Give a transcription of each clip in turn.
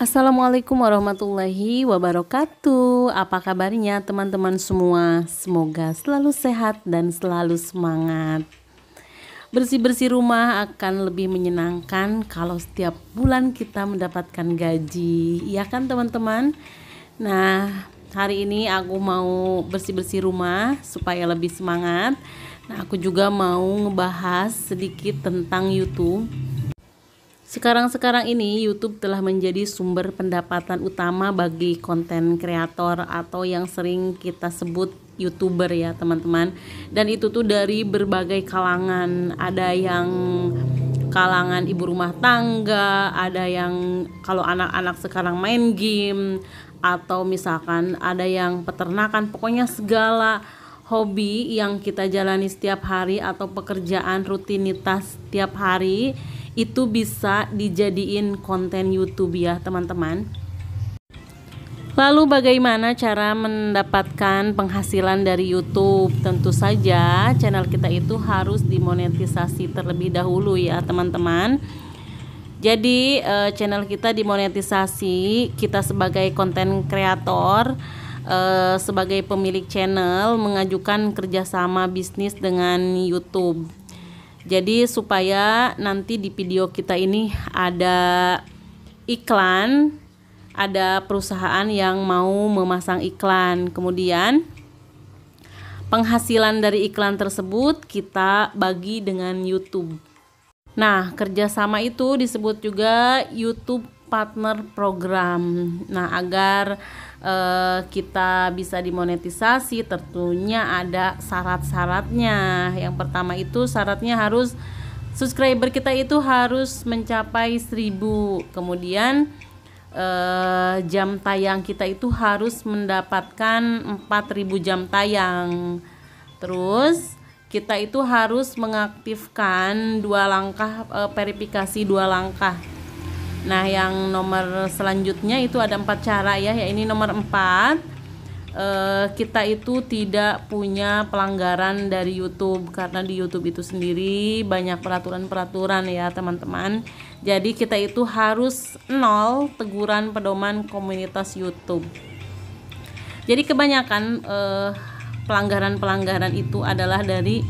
Assalamualaikum warahmatullahi wabarakatuh. Apa kabarnya teman-teman semua? Semoga selalu sehat dan selalu semangat. Bersih-bersih rumah akan lebih menyenangkan kalau setiap bulan kita mendapatkan gaji. ya kan teman-teman? Nah, hari ini aku mau bersih-bersih rumah supaya lebih semangat. Nah, aku juga mau ngebahas sedikit tentang YouTube sekarang-sekarang ini YouTube telah menjadi sumber pendapatan utama bagi konten kreator atau yang sering kita sebut YouTuber ya, teman-teman. Dan itu tuh dari berbagai kalangan. Ada yang kalangan ibu rumah tangga, ada yang kalau anak-anak sekarang main game atau misalkan ada yang peternakan, pokoknya segala hobi yang kita jalani setiap hari atau pekerjaan rutinitas setiap hari itu bisa dijadiin konten YouTube ya teman-teman. Lalu bagaimana cara mendapatkan penghasilan dari YouTube? Tentu saja channel kita itu harus dimonetisasi terlebih dahulu ya teman-teman. Jadi eh, channel kita dimonetisasi, kita sebagai konten kreator, eh, sebagai pemilik channel mengajukan kerjasama bisnis dengan YouTube. Jadi supaya nanti di video kita ini ada iklan, ada perusahaan yang mau memasang iklan. Kemudian penghasilan dari iklan tersebut kita bagi dengan YouTube. Nah, kerjasama itu disebut juga YouTube Partner Program. Nah, agar Eh, kita bisa dimonetisasi tentunya ada syarat-syaratnya. Yang pertama itu syaratnya harus subscriber kita itu harus mencapai 1000. Kemudian eh, jam tayang kita itu harus mendapatkan 4000 jam tayang. Terus kita itu harus mengaktifkan dua langkah eh, verifikasi dua langkah Nah, yang nomor selanjutnya itu ada empat cara ya. Ya, ini nomor empat. Eh, kita itu tidak punya pelanggaran dari YouTube karena di YouTube itu sendiri banyak peraturan-peraturan ya, teman-teman. Jadi kita itu harus nol teguran pedoman komunitas YouTube. Jadi kebanyakan eh, pelanggaran-pelanggaran itu adalah dari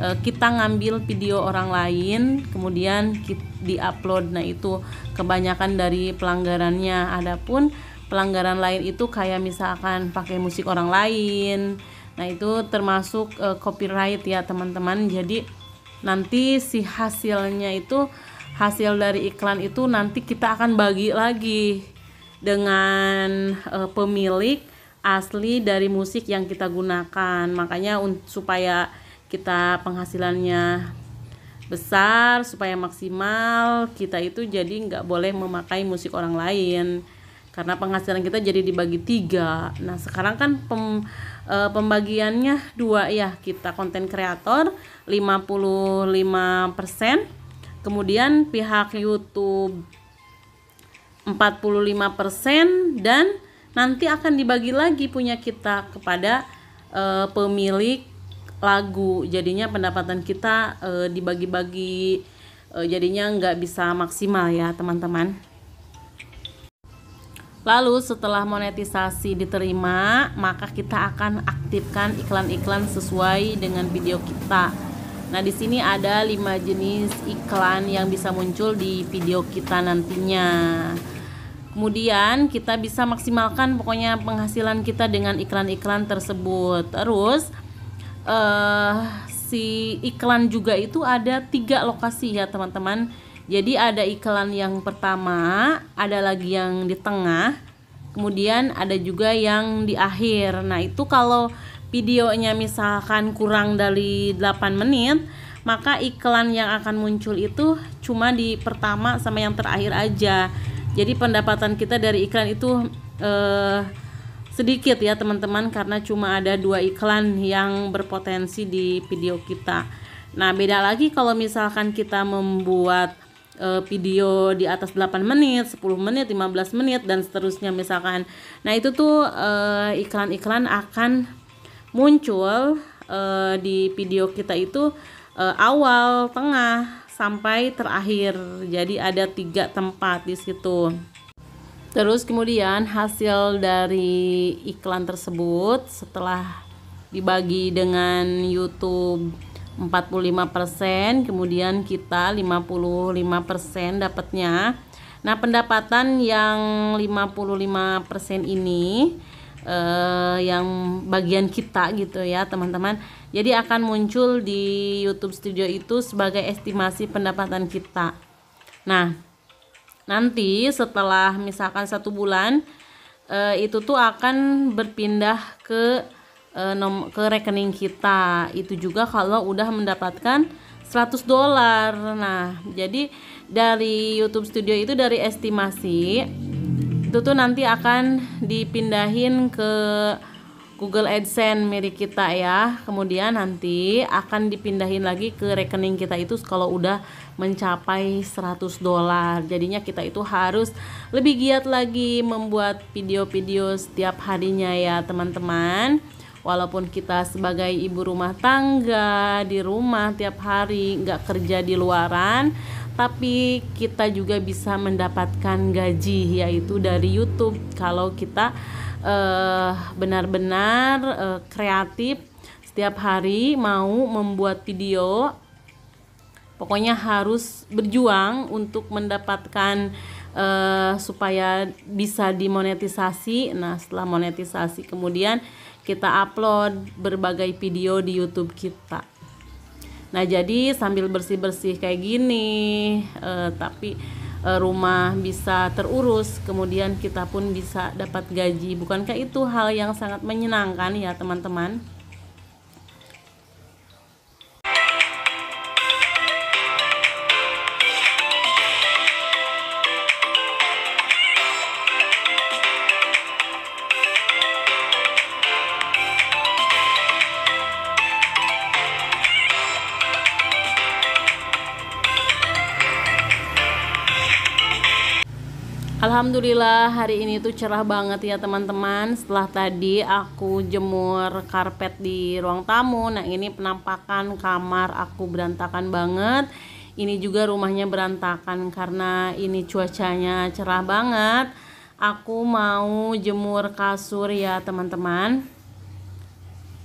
e, kita ngambil video orang lain kemudian diupload nah itu kebanyakan dari pelanggarannya adapun pelanggaran lain itu kayak misalkan pakai musik orang lain nah itu termasuk e, copyright ya teman-teman jadi nanti si hasilnya itu hasil dari iklan itu nanti kita akan bagi lagi dengan e, pemilik asli dari musik yang kita gunakan makanya supaya kita penghasilannya besar supaya maksimal kita itu jadi nggak boleh memakai musik orang lain karena penghasilan kita jadi dibagi tiga nah sekarang kan pem, e, pembagiannya dua ya kita konten kreator 55% kemudian pihak YouTube 45% dan nanti akan dibagi lagi punya kita kepada e, pemilik lagu jadinya pendapatan kita e, dibagi-bagi e, jadinya nggak bisa maksimal ya teman-teman lalu setelah monetisasi diterima maka kita akan aktifkan iklan-iklan sesuai dengan video kita nah di sini ada lima jenis iklan yang bisa muncul di video kita nantinya Kemudian kita bisa maksimalkan pokoknya penghasilan kita dengan iklan-iklan tersebut. Terus uh, si iklan juga itu ada tiga lokasi ya teman-teman jadi ada iklan yang pertama ada lagi yang di tengah kemudian ada juga yang di akhir nah itu kalau videonya misalkan kurang dari 8 menit maka iklan yang akan muncul itu cuma di pertama sama yang terakhir aja jadi pendapatan kita dari iklan itu eh, sedikit ya teman-teman karena cuma ada dua iklan yang berpotensi di video kita nah beda lagi kalau misalkan kita membuat eh, video di atas 8 menit, 10 menit, 15 menit dan seterusnya misalkan. Nah, itu tuh eh, iklan-iklan akan muncul uh, di video kita itu uh, awal, tengah, sampai terakhir. Jadi ada tiga tempat di situ. Terus kemudian hasil dari iklan tersebut setelah dibagi dengan YouTube 45%, kemudian kita 55% dapatnya. Nah, pendapatan yang 55% ini eh, yang bagian kita gitu ya, teman-teman. Jadi akan muncul di YouTube Studio itu sebagai estimasi pendapatan kita. Nah, nanti setelah misalkan satu bulan e, itu tuh akan berpindah ke e, nom ke rekening kita itu juga kalau udah mendapatkan 100 dolar nah jadi dari YouTube Studio itu dari estimasi itu tuh nanti akan dipindahin ke Google AdSense milik kita ya. Kemudian nanti akan dipindahin lagi ke rekening kita itu kalau udah mencapai 100 dolar. Jadinya kita itu harus lebih giat lagi membuat video-video setiap harinya ya, teman-teman walaupun kita sebagai ibu rumah tangga di rumah tiap hari nggak kerja di luaran tapi kita juga bisa mendapatkan gaji yaitu dari YouTube kalau kita Eh, benar-benar uh, kreatif setiap hari mau membuat video pokoknya harus berjuang untuk mendapatkan uh, supaya bisa dimonetisasi nah setelah monetisasi kemudian kita upload berbagai video di YouTube kita nah jadi sambil bersih-bersih kayak gini uh, tapi E, rumah bisa terurus, kemudian kita pun bisa dapat gaji. Bukankah itu hal yang sangat menyenangkan ya, teman-teman? Alhamdulillah hari ini tuh cerah banget ya teman-teman Setelah tadi aku jemur karpet di ruang tamu Nah ini penampakan kamar aku berantakan banget Ini juga rumahnya berantakan karena ini cuacanya cerah banget Aku mau jemur kasur ya teman-teman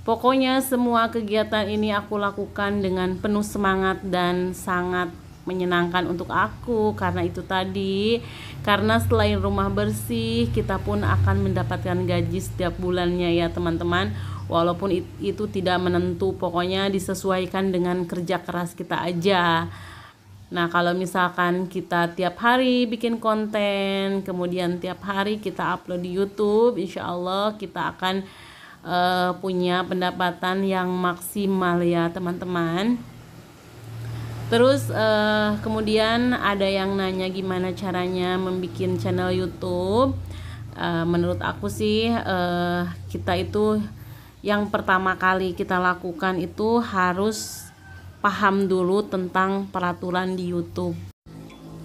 Pokoknya semua kegiatan ini aku lakukan dengan penuh semangat dan sangat menyenangkan untuk aku karena itu tadi karena selain rumah bersih kita pun akan mendapatkan gaji setiap bulannya ya teman-teman walaupun itu tidak menentu pokoknya disesuaikan dengan kerja keras kita aja Nah, kalau misalkan kita tiap hari bikin konten, kemudian tiap hari kita upload di YouTube, insya Allah kita akan uh, punya pendapatan yang maksimal, ya, teman-teman. Terus uh, kemudian ada yang nanya gimana caranya membuat channel YouTube. Uh, menurut aku sih uh, kita itu yang pertama kali kita lakukan itu harus paham dulu tentang peraturan di YouTube.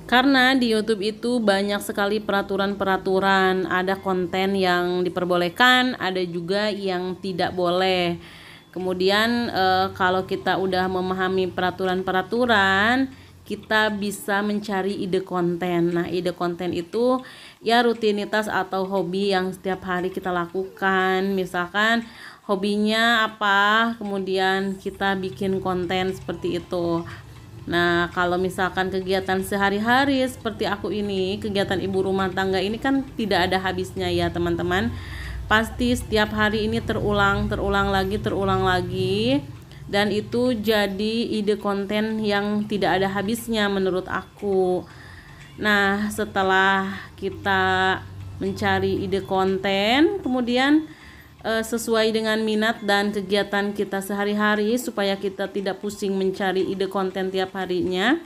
Karena di YouTube itu banyak sekali peraturan-peraturan, ada konten yang diperbolehkan, ada juga yang tidak boleh. Kemudian e, kalau kita udah memahami peraturan-peraturan, kita bisa mencari ide konten. Nah, ide konten itu ya rutinitas atau hobi yang setiap hari kita lakukan. Misalkan hobinya apa, kemudian kita bikin konten seperti itu. Nah, kalau misalkan kegiatan sehari-hari seperti aku ini, kegiatan ibu rumah tangga ini kan tidak ada habisnya ya, teman-teman pasti setiap hari ini terulang terulang lagi terulang lagi dan itu jadi ide konten yang tidak ada habisnya menurut aku nah setelah kita mencari ide konten kemudian eh, sesuai dengan minat dan kegiatan kita sehari-hari supaya kita tidak pusing mencari ide konten tiap harinya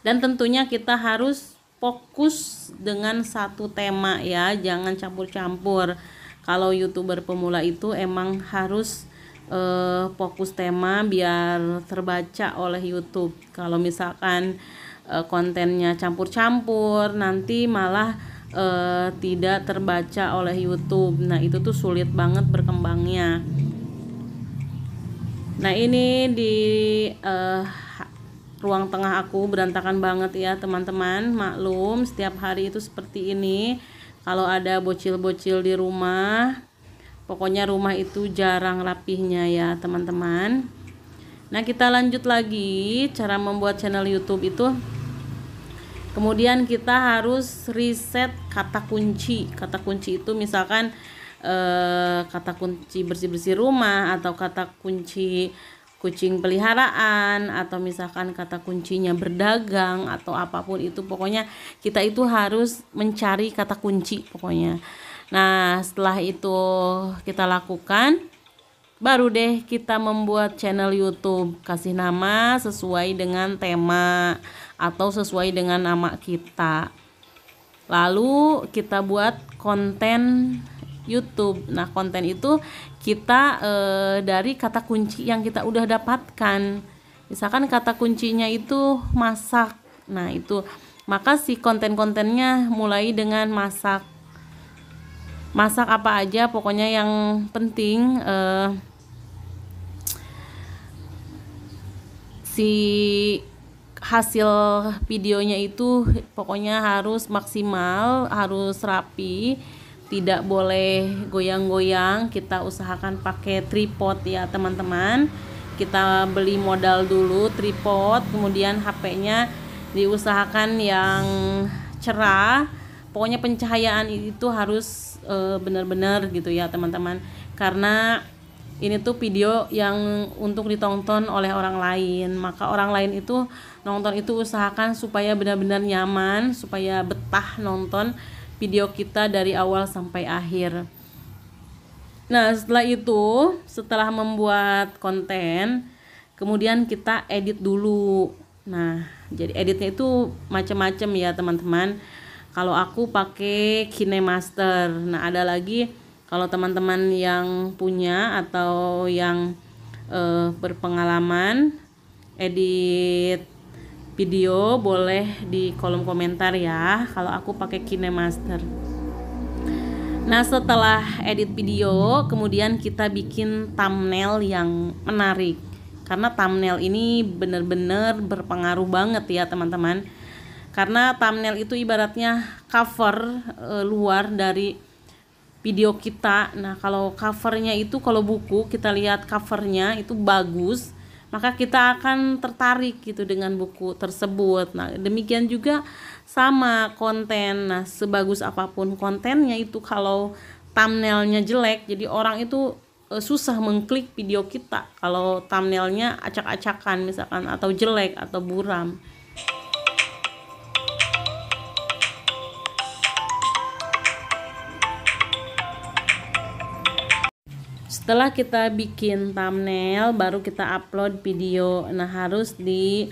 dan tentunya kita harus fokus dengan satu tema ya jangan campur-campur kalau youtuber pemula itu emang harus uh, fokus tema biar terbaca oleh YouTube kalau misalkan uh, kontennya campur-campur nanti malah uh, tidak terbaca oleh YouTube nah itu tuh sulit banget berkembangnya Nah ini di uh, ruang tengah aku berantakan banget ya teman-teman maklum setiap hari itu seperti ini kalau ada bocil-bocil di rumah pokoknya rumah itu jarang rapihnya ya teman-teman nah kita lanjut lagi cara membuat channel youtube itu kemudian kita harus riset kata kunci kata kunci itu misalkan eh, kata kunci bersih-bersih rumah atau kata kunci kucing peliharaan atau misalkan kata kuncinya berdagang atau apapun itu pokoknya kita itu harus mencari kata kunci pokoknya nah setelah itu kita lakukan baru deh kita membuat channel YouTube kasih nama sesuai dengan tema atau sesuai dengan nama kita lalu kita buat konten YouTube nah konten itu kita e, dari kata kunci yang kita udah dapatkan. Misalkan kata kuncinya itu masak. Nah, itu maka si konten-kontennya mulai dengan masak. Masak apa aja pokoknya yang penting e, si hasil videonya itu pokoknya harus maksimal, harus rapi tidak boleh goyang-goyang kita usahakan pakai tripod ya teman-teman kita beli modal dulu tripod kemudian HP-nya diusahakan yang cerah pokoknya pencahayaan itu harus eh, benar-benar gitu ya teman-teman karena ini tuh video yang untuk ditonton oleh orang lain maka orang lain itu nonton itu usahakan supaya benar-benar nyaman supaya betah nonton video kita dari awal sampai akhir. Nah, setelah itu, setelah membuat konten, kemudian kita edit dulu. Nah, jadi editnya itu macam-macam ya, teman-teman. Kalau aku pakai KineMaster. Nah, ada lagi kalau teman-teman yang punya atau yang eh, berpengalaman edit video boleh di kolom komentar ya kalau aku pakai KineMaster nah setelah edit video kemudian kita bikin thumbnail yang menarik karena thumbnail ini bener-bener berpengaruh banget ya teman-teman karena thumbnail itu ibaratnya cover e, luar dari video kita nah kalau covernya itu kalau buku kita lihat covernya itu bagus maka kita akan tertarik gitu dengan buku tersebut. Nah, demikian juga sama konten. Nah, sebagus apapun kontennya itu kalau thumbnailnya jelek, jadi orang itu e, susah mengklik video kita kalau thumbnailnya acak-acakan misalkan atau jelek atau buram. setelah kita bikin thumbnail baru kita upload video nah harus di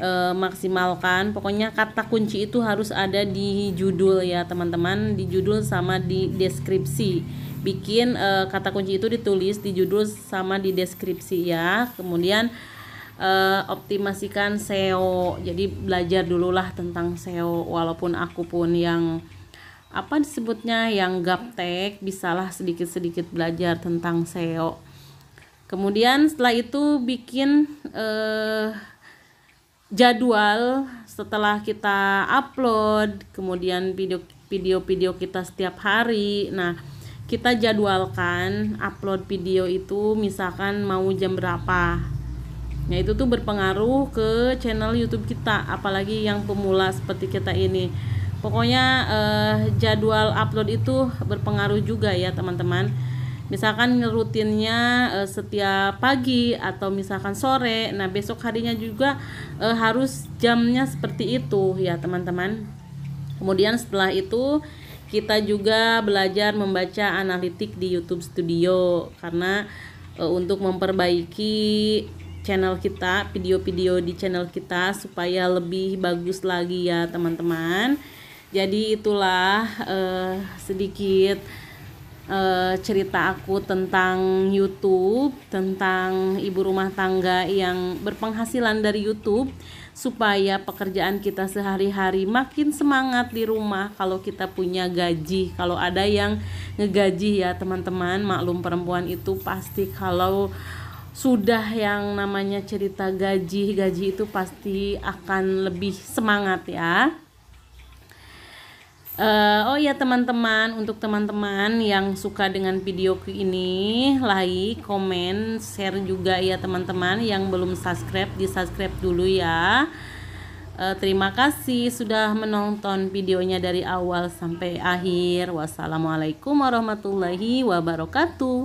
e, maksimalkan pokoknya kata kunci itu harus ada di judul ya teman-teman di judul sama di deskripsi bikin e, kata kunci itu ditulis di judul sama di deskripsi ya kemudian e, optimasikan SEO jadi belajar dululah tentang SEO walaupun aku pun yang apa disebutnya yang gaptek bisalah sedikit-sedikit belajar tentang SEO kemudian setelah itu bikin eh, jadwal setelah kita upload kemudian video video-video kita setiap hari nah kita jadwalkan upload video itu misalkan mau jam berapa ya itu tuh berpengaruh ke channel YouTube kita apalagi yang pemula seperti kita ini pokoknya eh, jadwal upload itu berpengaruh juga ya teman-teman misalkan rutinnya eh, setiap pagi atau misalkan sore nah besok harinya juga eh, harus jamnya seperti itu ya teman-teman kemudian setelah itu kita juga belajar membaca analitik di YouTube Studio karena e, untuk memperbaiki channel kita, video-video di channel kita supaya lebih bagus lagi ya teman-teman. Jadi itulah uh, sedikit uh, cerita aku tentang YouTube, tentang ibu rumah tangga yang berpenghasilan dari YouTube supaya pekerjaan kita sehari-hari makin semangat di rumah kalau kita punya gaji. Kalau ada yang ngegaji ya teman-teman, maklum perempuan itu pasti kalau sudah yang namanya cerita gaji, gaji itu pasti akan lebih semangat ya. Uh, oh ya teman-teman, untuk teman-teman yang suka dengan video ini, like, komen, share juga ya teman-teman yang belum subscribe, di subscribe dulu ya. Uh, terima kasih sudah menonton videonya dari awal sampai akhir. Wassalamualaikum warahmatullahi wabarakatuh.